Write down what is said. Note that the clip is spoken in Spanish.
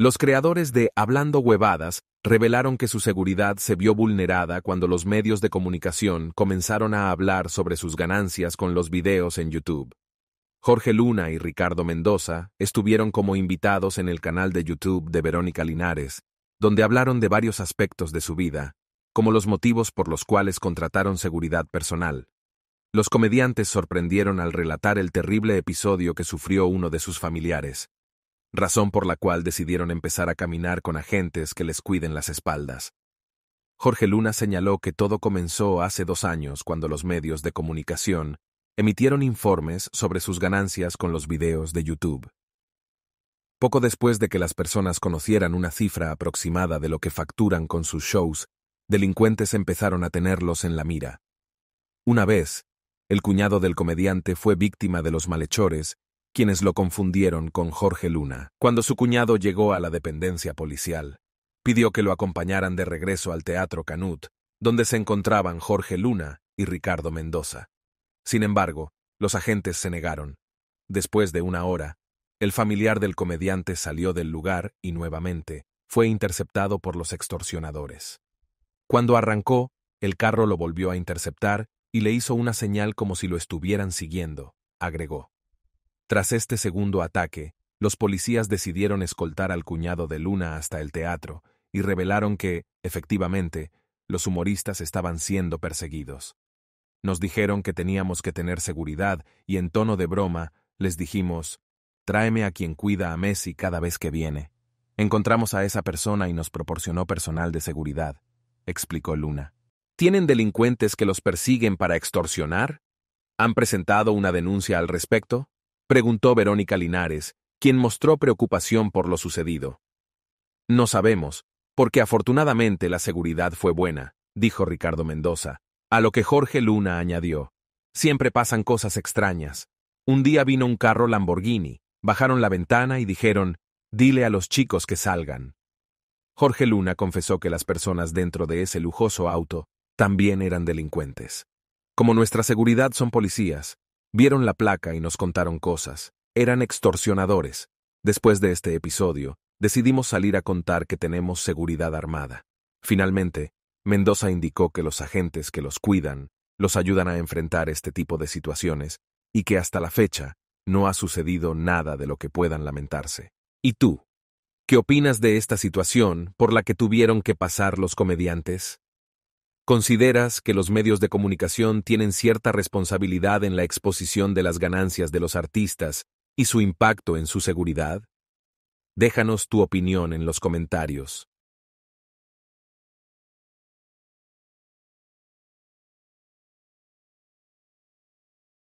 Los creadores de Hablando Huevadas revelaron que su seguridad se vio vulnerada cuando los medios de comunicación comenzaron a hablar sobre sus ganancias con los videos en YouTube. Jorge Luna y Ricardo Mendoza estuvieron como invitados en el canal de YouTube de Verónica Linares, donde hablaron de varios aspectos de su vida, como los motivos por los cuales contrataron seguridad personal. Los comediantes sorprendieron al relatar el terrible episodio que sufrió uno de sus familiares, razón por la cual decidieron empezar a caminar con agentes que les cuiden las espaldas. Jorge Luna señaló que todo comenzó hace dos años cuando los medios de comunicación emitieron informes sobre sus ganancias con los videos de YouTube. Poco después de que las personas conocieran una cifra aproximada de lo que facturan con sus shows, delincuentes empezaron a tenerlos en la mira. Una vez, el cuñado del comediante fue víctima de los malhechores quienes lo confundieron con Jorge Luna. Cuando su cuñado llegó a la dependencia policial, pidió que lo acompañaran de regreso al Teatro Canut, donde se encontraban Jorge Luna y Ricardo Mendoza. Sin embargo, los agentes se negaron. Después de una hora, el familiar del comediante salió del lugar y nuevamente fue interceptado por los extorsionadores. Cuando arrancó, el carro lo volvió a interceptar y le hizo una señal como si lo estuvieran siguiendo, agregó. Tras este segundo ataque, los policías decidieron escoltar al cuñado de Luna hasta el teatro y revelaron que, efectivamente, los humoristas estaban siendo perseguidos. Nos dijeron que teníamos que tener seguridad y en tono de broma les dijimos, tráeme a quien cuida a Messi cada vez que viene. Encontramos a esa persona y nos proporcionó personal de seguridad, explicó Luna. ¿Tienen delincuentes que los persiguen para extorsionar? ¿Han presentado una denuncia al respecto? Preguntó Verónica Linares, quien mostró preocupación por lo sucedido. No sabemos, porque afortunadamente la seguridad fue buena, dijo Ricardo Mendoza, a lo que Jorge Luna añadió. Siempre pasan cosas extrañas. Un día vino un carro Lamborghini, bajaron la ventana y dijeron, dile a los chicos que salgan. Jorge Luna confesó que las personas dentro de ese lujoso auto también eran delincuentes. Como nuestra seguridad son policías, Vieron la placa y nos contaron cosas. Eran extorsionadores. Después de este episodio, decidimos salir a contar que tenemos seguridad armada. Finalmente, Mendoza indicó que los agentes que los cuidan los ayudan a enfrentar este tipo de situaciones y que hasta la fecha no ha sucedido nada de lo que puedan lamentarse. ¿Y tú? ¿Qué opinas de esta situación por la que tuvieron que pasar los comediantes? ¿Consideras que los medios de comunicación tienen cierta responsabilidad en la exposición de las ganancias de los artistas y su impacto en su seguridad? Déjanos tu opinión en los comentarios.